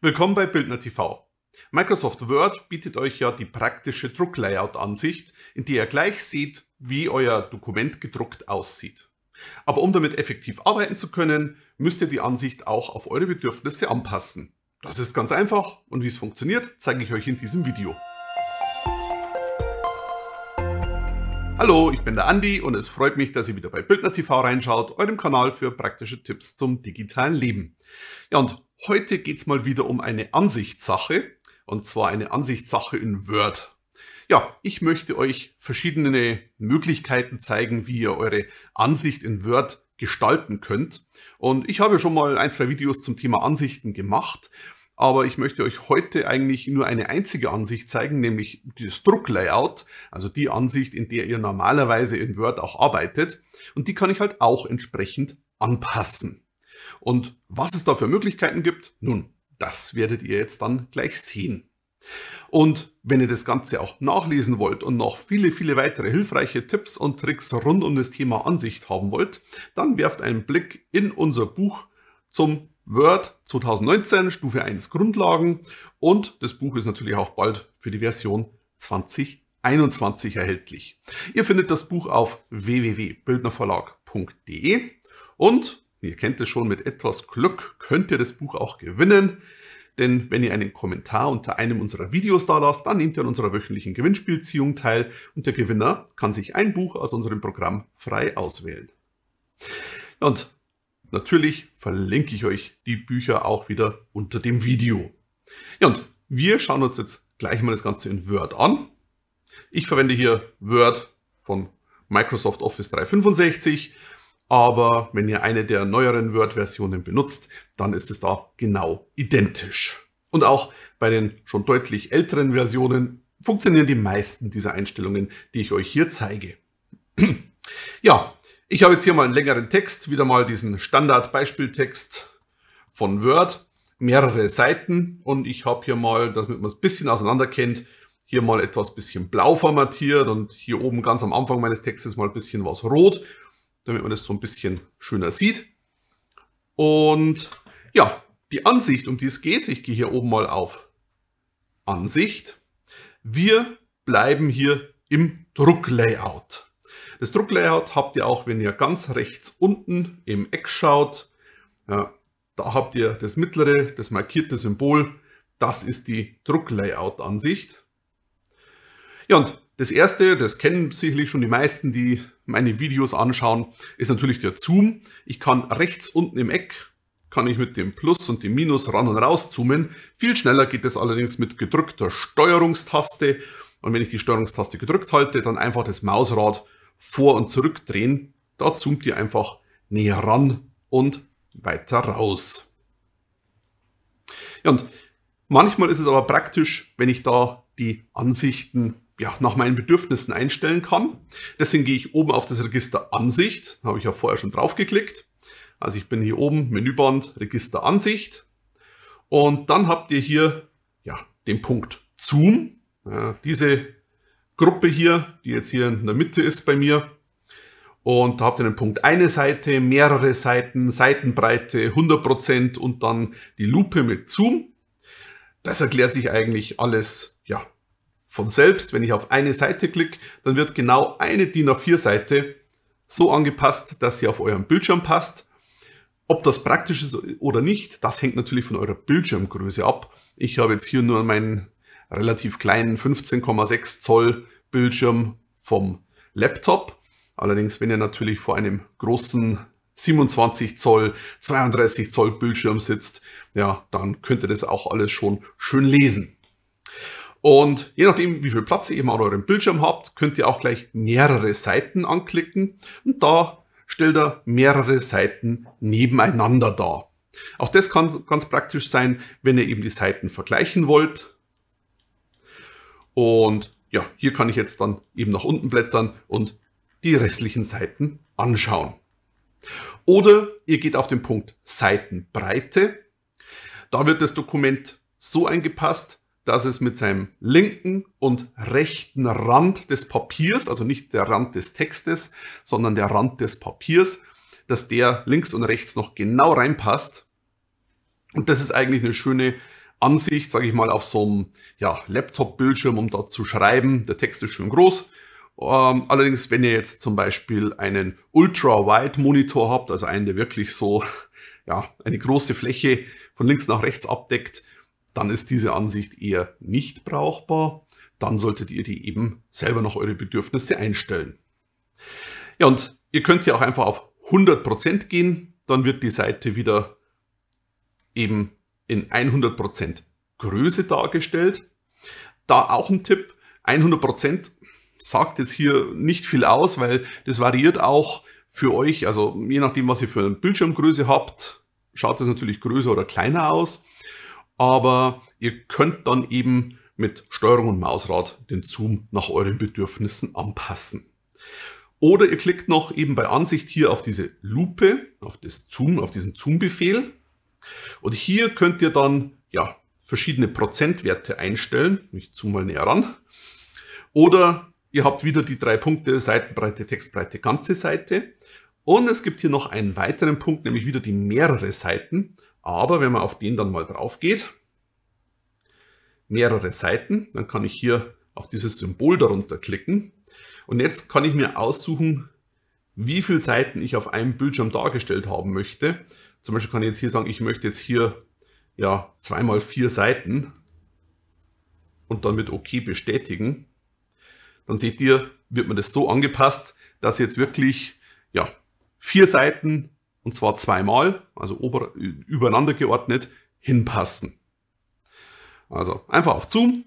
Willkommen bei Bildner TV. Microsoft Word bietet euch ja die praktische Drucklayout-Ansicht, in der ihr gleich seht, wie euer Dokument gedruckt aussieht. Aber um damit effektiv arbeiten zu können, müsst ihr die Ansicht auch auf eure Bedürfnisse anpassen. Das ist ganz einfach und wie es funktioniert, zeige ich euch in diesem Video. Hallo, ich bin der Andi und es freut mich, dass ihr wieder bei Bildner TV reinschaut, eurem Kanal für praktische Tipps zum digitalen Leben. Ja, und Heute geht es mal wieder um eine Ansichtssache, und zwar eine Ansichtssache in Word. Ja, ich möchte euch verschiedene Möglichkeiten zeigen, wie ihr eure Ansicht in Word gestalten könnt. Und ich habe schon mal ein, zwei Videos zum Thema Ansichten gemacht, aber ich möchte euch heute eigentlich nur eine einzige Ansicht zeigen, nämlich das Drucklayout, also die Ansicht, in der ihr normalerweise in Word auch arbeitet. Und die kann ich halt auch entsprechend anpassen. Und was es da für Möglichkeiten gibt, nun, das werdet ihr jetzt dann gleich sehen. Und wenn ihr das Ganze auch nachlesen wollt und noch viele, viele weitere hilfreiche Tipps und Tricks rund um das Thema Ansicht haben wollt, dann werft einen Blick in unser Buch zum Word 2019 Stufe 1 Grundlagen und das Buch ist natürlich auch bald für die Version 2021 erhältlich. Ihr findet das Buch auf www.bildnerverlag.de und Ihr kennt es schon, mit etwas Glück könnt ihr das Buch auch gewinnen. Denn wenn ihr einen Kommentar unter einem unserer Videos da lasst, dann nehmt ihr an unserer wöchentlichen Gewinnspielziehung teil und der Gewinner kann sich ein Buch aus unserem Programm frei auswählen. Und natürlich verlinke ich euch die Bücher auch wieder unter dem Video. Ja, und wir schauen uns jetzt gleich mal das Ganze in Word an. Ich verwende hier Word von Microsoft Office 365 aber wenn ihr eine der neueren Word-Versionen benutzt, dann ist es da genau identisch. Und auch bei den schon deutlich älteren Versionen funktionieren die meisten dieser Einstellungen, die ich euch hier zeige. ja, ich habe jetzt hier mal einen längeren Text, wieder mal diesen Standard-Beispieltext von Word, mehrere Seiten und ich habe hier mal, damit man es ein bisschen auseinander kennt, hier mal etwas bisschen blau formatiert und hier oben ganz am Anfang meines Textes mal ein bisschen was rot damit man das so ein bisschen schöner sieht. Und ja, die Ansicht, um die es geht, ich gehe hier oben mal auf Ansicht. Wir bleiben hier im Drucklayout. Das Drucklayout habt ihr auch, wenn ihr ganz rechts unten im Eck schaut. Ja, da habt ihr das mittlere, das markierte Symbol. Das ist die Drucklayout-Ansicht. Ja, und das erste, das kennen sicherlich schon die meisten, die meine Videos anschauen, ist natürlich der Zoom. Ich kann rechts unten im Eck, kann ich mit dem Plus und dem Minus ran und raus zoomen. Viel schneller geht es allerdings mit gedrückter Steuerungstaste. Und wenn ich die Steuerungstaste gedrückt halte, dann einfach das Mausrad vor und zurückdrehen. Da zoomt ihr einfach näher ran und weiter raus. Ja, und manchmal ist es aber praktisch, wenn ich da die Ansichten ja, nach meinen Bedürfnissen einstellen kann. Deswegen gehe ich oben auf das Register Ansicht. Da habe ich ja vorher schon drauf geklickt. Also ich bin hier oben, Menüband, Register Ansicht. Und dann habt ihr hier ja, den Punkt Zoom. Ja, diese Gruppe hier, die jetzt hier in der Mitte ist bei mir. Und da habt ihr den Punkt eine Seite, mehrere Seiten, Seitenbreite 100% und dann die Lupe mit Zoom. Das erklärt sich eigentlich alles ja, von selbst, wenn ich auf eine Seite klicke, dann wird genau eine DIN A4-Seite so angepasst, dass sie auf euren Bildschirm passt. Ob das praktisch ist oder nicht, das hängt natürlich von eurer Bildschirmgröße ab. Ich habe jetzt hier nur meinen relativ kleinen 15,6 Zoll Bildschirm vom Laptop. Allerdings, wenn ihr natürlich vor einem großen 27 Zoll, 32 Zoll Bildschirm sitzt, ja, dann könnt ihr das auch alles schon schön lesen. Und je nachdem, wie viel Platz ihr eben an eurem Bildschirm habt, könnt ihr auch gleich mehrere Seiten anklicken und da stellt er mehrere Seiten nebeneinander dar. Auch das kann ganz praktisch sein, wenn ihr eben die Seiten vergleichen wollt. Und ja, hier kann ich jetzt dann eben nach unten blättern und die restlichen Seiten anschauen. Oder ihr geht auf den Punkt Seitenbreite. Da wird das Dokument so eingepasst, dass es mit seinem linken und rechten Rand des Papiers, also nicht der Rand des Textes, sondern der Rand des Papiers, dass der links und rechts noch genau reinpasst. Und das ist eigentlich eine schöne Ansicht, sage ich mal, auf so einem ja, Laptop-Bildschirm, um dort zu schreiben. Der Text ist schön groß. Ähm, allerdings, wenn ihr jetzt zum Beispiel einen Ultra-Wide-Monitor habt, also einen, der wirklich so ja, eine große Fläche von links nach rechts abdeckt, dann ist diese Ansicht eher nicht brauchbar. Dann solltet ihr die eben selber noch eure Bedürfnisse einstellen. Ja, und ihr könnt hier auch einfach auf 100% gehen, dann wird die Seite wieder eben in 100% Größe dargestellt. Da auch ein Tipp, 100% sagt jetzt hier nicht viel aus, weil das variiert auch für euch, also je nachdem, was ihr für eine Bildschirmgröße habt, schaut das natürlich größer oder kleiner aus aber ihr könnt dann eben mit Steuerung und Mausrad den Zoom nach euren Bedürfnissen anpassen. Oder ihr klickt noch eben bei Ansicht hier auf diese Lupe, auf das Zoom, auf diesen Zoom-Befehl. Und hier könnt ihr dann ja, verschiedene Prozentwerte einstellen. Ich zoome mal näher ran. Oder ihr habt wieder die drei Punkte Seitenbreite, Textbreite, ganze Seite. Und es gibt hier noch einen weiteren Punkt, nämlich wieder die mehrere Seiten. Aber wenn man auf den dann mal drauf geht, mehrere Seiten, dann kann ich hier auf dieses Symbol darunter klicken. Und jetzt kann ich mir aussuchen, wie viele Seiten ich auf einem Bildschirm dargestellt haben möchte. Zum Beispiel kann ich jetzt hier sagen, ich möchte jetzt hier ja, zweimal vier Seiten und dann mit OK bestätigen. Dann seht ihr, wird mir das so angepasst, dass jetzt wirklich ja, vier Seiten und zwar zweimal, also ober, übereinander geordnet, hinpassen. Also einfach auf Zoom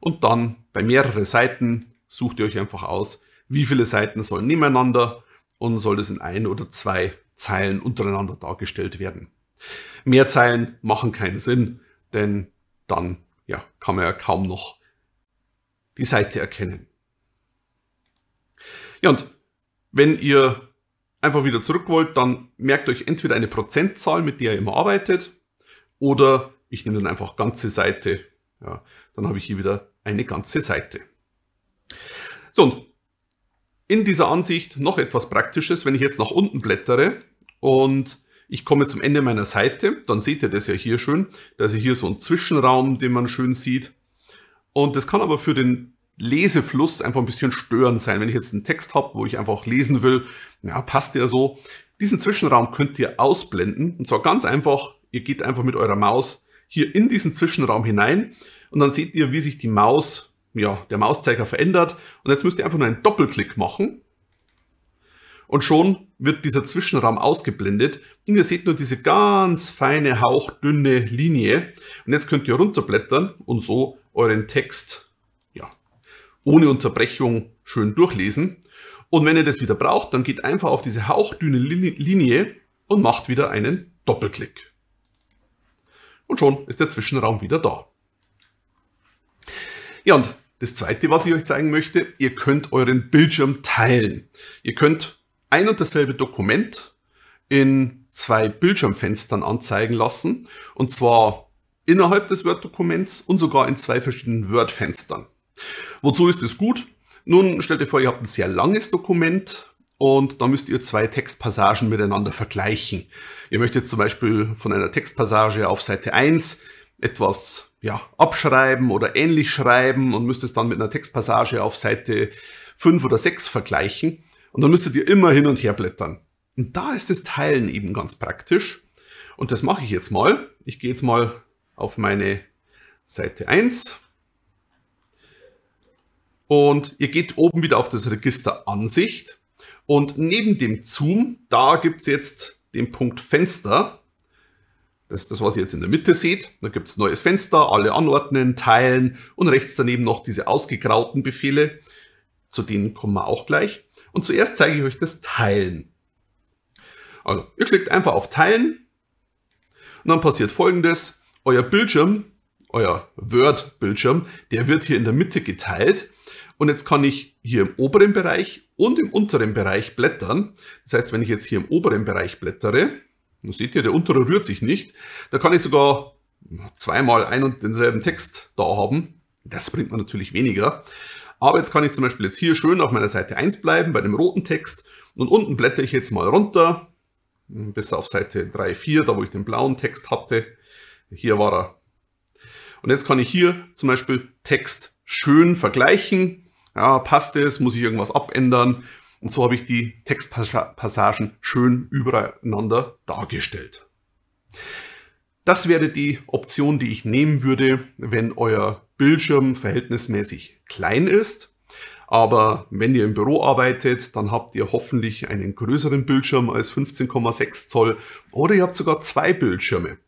und dann bei mehreren Seiten sucht ihr euch einfach aus, wie viele Seiten sollen nebeneinander und soll das in ein oder zwei Zeilen untereinander dargestellt werden. Mehr Zeilen machen keinen Sinn, denn dann ja, kann man ja kaum noch die Seite erkennen. Ja, und wenn ihr einfach wieder zurück wollt, dann merkt euch entweder eine Prozentzahl, mit der ihr immer arbeitet, oder ich nehme dann einfach ganze Seite. Ja, dann habe ich hier wieder eine ganze Seite. So, und in dieser Ansicht noch etwas Praktisches, wenn ich jetzt nach unten blättere und ich komme zum Ende meiner Seite, dann seht ihr das ja hier schön. Da ist ja hier so ein Zwischenraum, den man schön sieht. Und das kann aber für den Lesefluss einfach ein bisschen störend sein. Wenn ich jetzt einen Text habe, wo ich einfach lesen will, ja, passt der so. Diesen Zwischenraum könnt ihr ausblenden. Und zwar ganz einfach, ihr geht einfach mit eurer Maus hier in diesen Zwischenraum hinein und dann seht ihr, wie sich die Maus, ja, der Mauszeiger verändert. Und jetzt müsst ihr einfach nur einen Doppelklick machen. Und schon wird dieser Zwischenraum ausgeblendet und ihr seht nur diese ganz feine, hauchdünne Linie. Und jetzt könnt ihr runterblättern und so euren Text ohne Unterbrechung schön durchlesen. Und wenn ihr das wieder braucht, dann geht einfach auf diese hauchdünne Linie und macht wieder einen Doppelklick. Und schon ist der Zwischenraum wieder da. Ja, und das zweite, was ich euch zeigen möchte, ihr könnt euren Bildschirm teilen. Ihr könnt ein und dasselbe Dokument in zwei Bildschirmfenstern anzeigen lassen. Und zwar innerhalb des Word-Dokuments und sogar in zwei verschiedenen Word-Fenstern. Wozu ist es gut? Nun stellt ihr vor, ihr habt ein sehr langes Dokument und da müsst ihr zwei Textpassagen miteinander vergleichen. Ihr möchtet zum Beispiel von einer Textpassage auf Seite 1 etwas ja, abschreiben oder ähnlich schreiben und müsst es dann mit einer Textpassage auf Seite 5 oder 6 vergleichen. Und dann müsstet ihr immer hin und her blättern. Und da ist das Teilen eben ganz praktisch. Und das mache ich jetzt mal. Ich gehe jetzt mal auf meine Seite 1 und ihr geht oben wieder auf das Register Ansicht. Und neben dem Zoom, da gibt es jetzt den Punkt Fenster. Das ist das, was ihr jetzt in der Mitte seht. Da gibt es neues Fenster, alle anordnen, teilen und rechts daneben noch diese ausgegrauten Befehle. Zu denen kommen wir auch gleich. Und zuerst zeige ich euch das Teilen. Also, ihr klickt einfach auf Teilen und dann passiert folgendes. Euer Bildschirm, euer Word-Bildschirm, der wird hier in der Mitte geteilt und jetzt kann ich hier im oberen Bereich und im unteren Bereich blättern. Das heißt, wenn ich jetzt hier im oberen Bereich blättere, dann seht ihr, der untere rührt sich nicht. Da kann ich sogar zweimal ein und denselben Text da haben. Das bringt man natürlich weniger. Aber jetzt kann ich zum Beispiel jetzt hier schön auf meiner Seite 1 bleiben, bei dem roten Text. Und unten blättere ich jetzt mal runter, bis auf Seite 3, 4, da wo ich den blauen Text hatte. Hier war er. Und jetzt kann ich hier zum Beispiel Text schön vergleichen ja, passt es? Muss ich irgendwas abändern? Und so habe ich die Textpassagen schön übereinander dargestellt. Das wäre die Option, die ich nehmen würde, wenn euer Bildschirm verhältnismäßig klein ist. Aber wenn ihr im Büro arbeitet, dann habt ihr hoffentlich einen größeren Bildschirm als 15,6 Zoll oder ihr habt sogar zwei Bildschirme.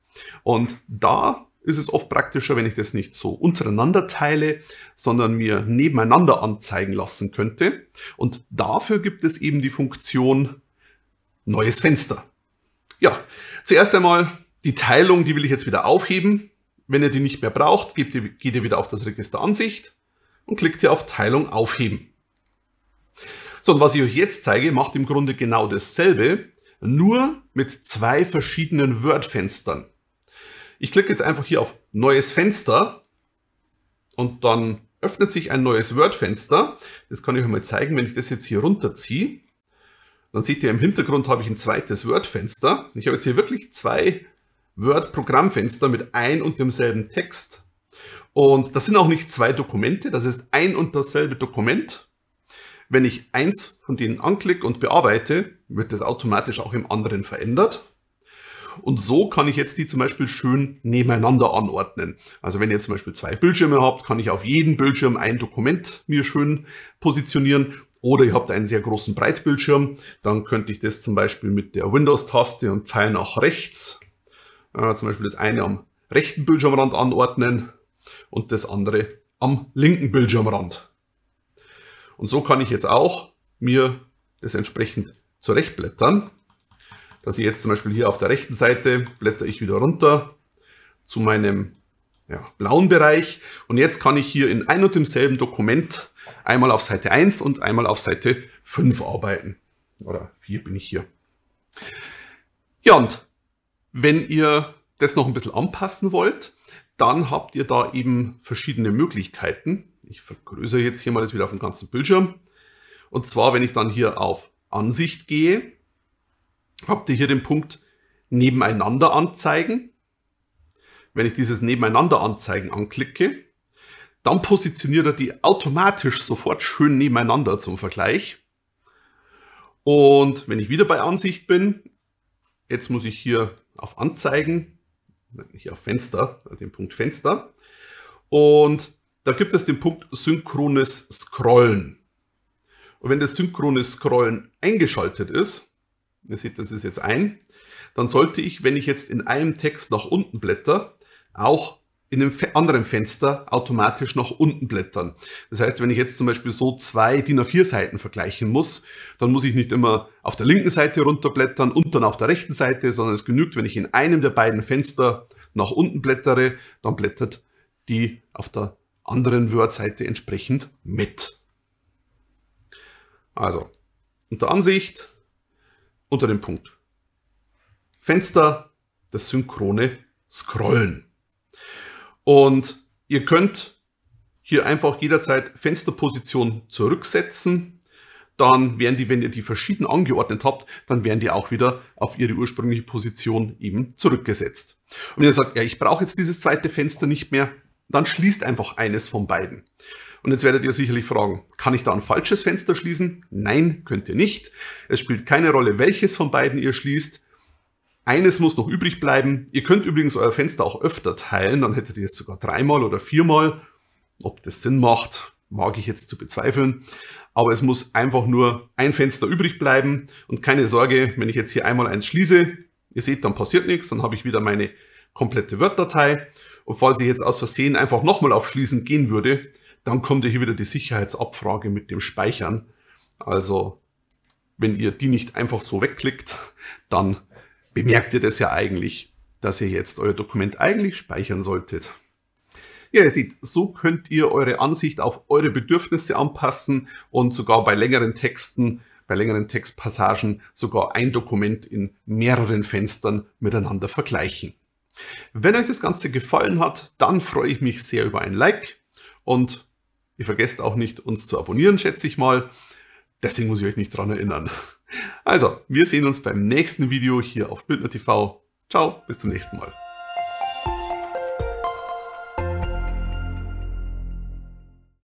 Und da ist es oft praktischer, wenn ich das nicht so untereinander teile, sondern mir nebeneinander anzeigen lassen könnte. Und dafür gibt es eben die Funktion Neues Fenster. Ja, zuerst einmal die Teilung, die will ich jetzt wieder aufheben. Wenn ihr die nicht mehr braucht, geht ihr wieder auf das Register Ansicht und klickt hier auf Teilung aufheben. So, und was ich euch jetzt zeige, macht im Grunde genau dasselbe, nur mit zwei verschiedenen Word-Fenstern. Ich klicke jetzt einfach hier auf Neues Fenster und dann öffnet sich ein neues Word-Fenster. Das kann ich euch mal zeigen, wenn ich das jetzt hier runterziehe. Dann seht ihr, im Hintergrund habe ich ein zweites Word-Fenster. Ich habe jetzt hier wirklich zwei Word-Programmfenster mit ein und demselben Text. Und das sind auch nicht zwei Dokumente, das ist ein und dasselbe Dokument. Wenn ich eins von denen anklicke und bearbeite, wird das automatisch auch im anderen verändert. Und so kann ich jetzt die zum Beispiel schön nebeneinander anordnen. Also wenn ihr zum Beispiel zwei Bildschirme habt, kann ich auf jedem Bildschirm ein Dokument mir schön positionieren oder ihr habt einen sehr großen Breitbildschirm, dann könnte ich das zum Beispiel mit der Windows-Taste und Pfeil nach rechts, äh, zum Beispiel das eine am rechten Bildschirmrand anordnen und das andere am linken Bildschirmrand. Und so kann ich jetzt auch mir das entsprechend zurechtblättern dass ich jetzt zum Beispiel hier auf der rechten Seite blätter ich wieder runter zu meinem ja, blauen Bereich. Und jetzt kann ich hier in ein und demselben Dokument einmal auf Seite 1 und einmal auf Seite 5 arbeiten. Oder 4 bin ich hier. Ja, und wenn ihr das noch ein bisschen anpassen wollt, dann habt ihr da eben verschiedene Möglichkeiten. Ich vergrößere jetzt hier mal das wieder auf dem ganzen Bildschirm. Und zwar, wenn ich dann hier auf Ansicht gehe, habt ihr hier den Punkt nebeneinander anzeigen. Wenn ich dieses nebeneinander anzeigen anklicke, dann positioniert er die automatisch sofort schön nebeneinander zum Vergleich. Und wenn ich wieder bei Ansicht bin, jetzt muss ich hier auf Anzeigen, hier auf Fenster, den Punkt Fenster. Und da gibt es den Punkt synchrones Scrollen. Und wenn das Synchrones Scrollen eingeschaltet ist, Ihr seht, das ist jetzt ein. Dann sollte ich, wenn ich jetzt in einem Text nach unten blätter, auch in einem anderen Fenster automatisch nach unten blättern. Das heißt, wenn ich jetzt zum Beispiel so zwei DIN A4 Seiten vergleichen muss, dann muss ich nicht immer auf der linken Seite runterblättern und dann auf der rechten Seite, sondern es genügt, wenn ich in einem der beiden Fenster nach unten blättere, dann blättert die auf der anderen Word-Seite entsprechend mit. Also, unter Ansicht, unter dem Punkt. Fenster, das synchrone Scrollen. Und ihr könnt hier einfach jederzeit Fensterposition zurücksetzen. Dann werden die, wenn ihr die verschieden angeordnet habt, dann werden die auch wieder auf ihre ursprüngliche Position eben zurückgesetzt. Und wenn ihr sagt, ja, ich brauche jetzt dieses zweite Fenster nicht mehr, dann schließt einfach eines von beiden. Und jetzt werdet ihr sicherlich fragen, kann ich da ein falsches Fenster schließen? Nein, könnt ihr nicht. Es spielt keine Rolle, welches von beiden ihr schließt. Eines muss noch übrig bleiben. Ihr könnt übrigens euer Fenster auch öfter teilen, dann hättet ihr es sogar dreimal oder viermal. Ob das Sinn macht, mag ich jetzt zu bezweifeln. Aber es muss einfach nur ein Fenster übrig bleiben. Und keine Sorge, wenn ich jetzt hier einmal eins schließe, ihr seht, dann passiert nichts, dann habe ich wieder meine komplette Word-Datei. Und falls ich jetzt aus Versehen einfach nochmal auf Schließen gehen würde, dann kommt ja hier wieder die Sicherheitsabfrage mit dem Speichern. Also wenn ihr die nicht einfach so wegklickt, dann bemerkt ihr das ja eigentlich, dass ihr jetzt euer Dokument eigentlich speichern solltet. Ja, ihr seht, so könnt ihr eure Ansicht auf eure Bedürfnisse anpassen und sogar bei längeren Texten, bei längeren Textpassagen sogar ein Dokument in mehreren Fenstern miteinander vergleichen. Wenn euch das Ganze gefallen hat, dann freue ich mich sehr über ein Like und Ihr vergesst auch nicht, uns zu abonnieren, schätze ich mal. Deswegen muss ich euch nicht daran erinnern. Also, wir sehen uns beim nächsten Video hier auf Bildner TV. Ciao, bis zum nächsten Mal.